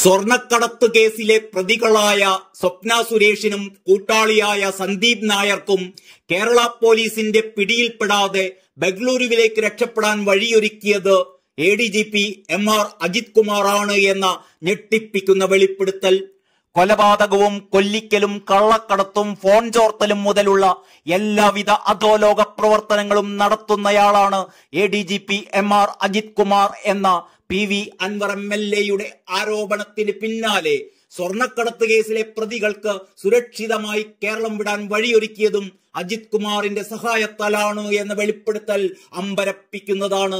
സ്വർണക്കടത്ത് കേസിലെ പ്രതികളായ സ്വപ്ന സുരേഷിനും കൂട്ടാളിയായ സന്ദീപ് നായർക്കും കേരള പോലീസിന്റെ പിടിയിൽപ്പെടാതെ ബംഗളൂരുവിലേക്ക് രക്ഷപ്പെടാൻ വഴിയൊരുക്കിയത് A D G P M R Ajith ആണ് എന്ന ഞെട്ടിപ്പിക്കുന്ന വെളിപ്പെടുത്തൽ കൊലപാതകവും കൊല്ലിക്കലും കള്ളക്കടത്തും ഫോൺ ചോർത്തലും മുതലുള്ള എല്ലാവിധ അധോലോക പ്രവർത്തനങ്ങളും നടത്തുന്നയാളാണ് A D G P M R Ajith Kumar എന്ന P V Anwar M L എയുടെ ആരോപണത്തിന് പിന്നാലെ സ്വർണക്കടത്ത് കേസിലെ പ്രതികൾക്ക് സുരക്ഷിതമായി കേരളം വിടാൻ വഴിയൊരുക്കിയതും അജിത് കുമാറിന്റെ സഹായത്താലാണ് എന്ന വെളിപ്പെടുത്തൽ അമ്പരപ്പിക്കുന്നതാണ്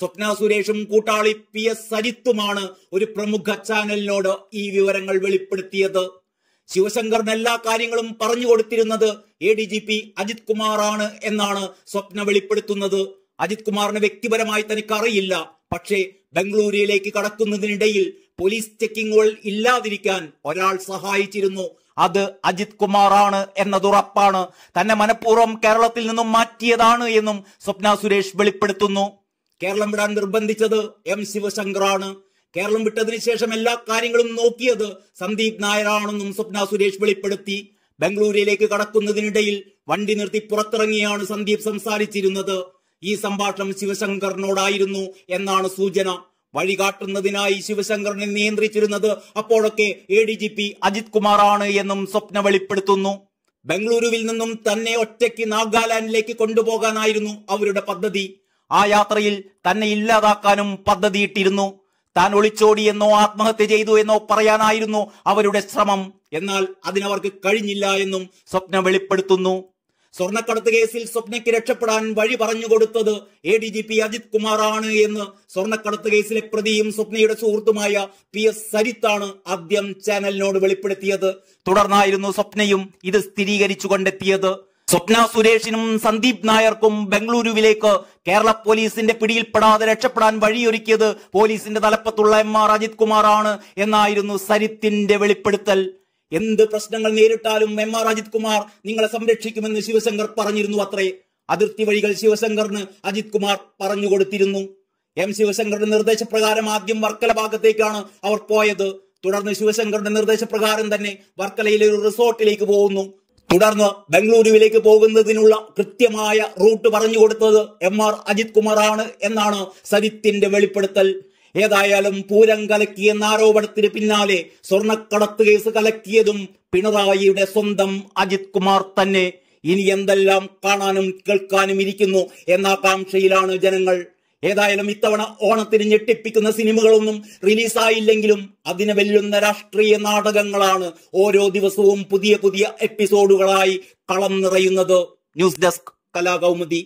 സ്വപ്ന സുരേഷും കൂട്ടാളി പി എസ് സരിത്തുമാണ് ഒരു പ്രമുഖ ചാനലിനോട് ഈ വിവരങ്ങൾ വെളിപ്പെടുത്തിയത് ശിവശങ്കറിന് എല്ലാ കാര്യങ്ങളും പറഞ്ഞു കൊടുത്തിരുന്നത് A D G P Ajith കുമാറാണ് എന്നാണ് സ്വപ്ന വെളിപ്പെടുത്തുന്നത് അജിത് കുമാറിന് വ്യക്തിപരമായി തനിക്ക് അറിയില്ല പക്ഷേ ബംഗളൂരുവിലേക്ക് കടക്കുന്നതിനിടയിൽ പോലീസ് ചെക്കിങ്ങുകൾ ഇല്ലാതിരിക്കാൻ ഒരാൾ സഹായിച്ചിരുന്നു അത് അജിത് കുമാറാണ് ഉറപ്പാണ് തന്നെ മനഃപൂർവ്വം കേരളത്തിൽ നിന്നും മാറ്റിയതാണ് എന്നും സ്വപ്ന സുരേഷ് വെളിപ്പെടുത്തുന്നു കേരളം വിടാൻ നിർബന്ധിച്ചത് എം ശിവശങ്കറാണ് കേരളം വിട്ടതിനു ശേഷം എല്ലാ കാര്യങ്ങളും നോക്കിയത് സന്ദീപ് നായരാണെന്നും സ്വപ്ന സുരേഷ് വെളിപ്പെടുത്തി ബംഗളൂരിലേക്ക് കടക്കുന്നതിനിടയിൽ വണ്ടി നിർത്തി പുറത്തിറങ്ങിയാണ് സന്ദീപ് സംസാരിച്ചിരുന്നത് ഈ സംഭാഷണം ശിവശങ്കറിനോടായിരുന്നു എന്നാണ് സൂചന വഴികാട്ടുന്നതിനായി ശിവശങ്കറിനെ നിയന്ത്രിച്ചിരുന്നത് അപ്പോഴൊക്കെ A D G P Ajith കുമാറാണ് എന്നും സ്വപ്ന വെളിപ്പെടുത്തുന്നു ബംഗളൂരുവിൽ നിന്നും തന്നെ ഒറ്റയ്ക്ക് നാഗാലാൻഡിലേക്ക് കൊണ്ടുപോകാനായിരുന്നു അവരുടെ പദ്ധതി ആ യാത്രയിൽ തന്നെ ഇല്ലാതാക്കാനും പദ്ധതിയിട്ടിരുന്നു താൻ ഒളിച്ചോടിയെന്നോ ആത്മഹത്യ ചെയ്തു എന്നോ പറയാനായിരുന്നു അവരുടെ ശ്രമം എന്നാൽ അതിനവർക്ക് കഴിഞ്ഞില്ല എന്നും സ്വപ്ന വെളിപ്പെടുത്തുന്നു സ്വർണ്ണക്കടത്ത് കേസിൽ സ്വപ്നയ്ക്ക് രക്ഷപ്പെടാൻ വഴി പറഞ്ഞു കൊടുത്തത് A D G P Ajith കുമാറാണ് എന്ന് സ്വർണ്ണക്കടത്ത് കേസിലെ പ്രതിയും സ്വപ്നയുടെ സുഹൃത്തുമായ പി എസ് സരിത്താണ് ആദ്യം ചാനലിനോട് വെളിപ്പെടുത്തിയത് തുടർന്നായിരുന്നു സ്വപ്നയും ഇത് സ്ഥിരീകരിച്ചു കണ്ടെത്തിയത് സ്വപ്ന സുരേഷിനും സന്ദീപ് നായർക്കും ബംഗളൂരുവിലേക്ക് കേരള പോലീസിന്റെ പിടിയിൽപ്പെടാതെ രക്ഷപ്പെടാൻ വഴിയൊരുക്കിയത് പോലീസിന്റെ തലപ്പത്തുള്ള എം ആർ അജിത് കുമാറാണ് എന്നായിരുന്നു സരിത്തിന്റെ വെളിപ്പെടുത്തൽ എന്ത് പ്രശ്നങ്ങൾ നേരിട്ടാലും എം ആർ അജിത് കുമാർ നിങ്ങളെ സംരക്ഷിക്കുമെന്ന് ശിവശങ്കർ പറഞ്ഞിരുന്നു അത്രേ അതിർത്തി വഴികൾ ശിവശങ്കറിന് അജിത് കുമാർ പറഞ്ഞു കൊടുത്തിരുന്നു എം ശിവശങ്കറിന്റെ നിർദ്ദേശപ്രകാരം ആദ്യം വർക്കല ഭാഗത്തേക്കാണ് അവർ പോയത് തുടർന്ന് ശിവശങ്കറിന്റെ നിർദ്ദേശപ്രകാരം തന്നെ വർക്കലയിലെ ഒരു റിസോർട്ടിലേക്ക് പോകുന്നു തുടർന്ന് ബംഗളൂരുവിലേക്ക് പോകുന്നതിനുള്ള കൃത്യമായ റൂട്ട് പറഞ്ഞു കൊടുത്തത് എം ആർ അജിത് കുമാറാണ് എന്നാണ് സരിത്തിന്റെ വെളിപ്പെടുത്തൽ ഏതായാലും പൂരം കലക്കിയെന്ന ആരോപണത്തിന് പിന്നാലെ സ്വർണക്കടത്ത് കേസ് കലക്കിയതും പിണറായിയുടെ സ്വന്തം അജിത് കുമാർ തന്നെ ഇനി എന്തെല്ലാം കാണാനും കേൾക്കാനും ഇരിക്കുന്നു എന്ന ആകാംക്ഷയിലാണ് ജനങ്ങൾ ഏതായാലും ഇത്തവണ ഓണത്തിന് ഞെട്ടിപ്പിക്കുന്ന സിനിമകളൊന്നും റിലീസായില്ലെങ്കിലും അതിനെ വെല്ലുന്ന രാഷ്ട്രീയ നാടകങ്ങളാണ് ഓരോ ദിവസവും പുതിയ പുതിയ എപ്പിസോഡുകളായി കളം നിറയുന്നത് ന്യൂസ് ഡെസ്ക് കലാകൗമുദി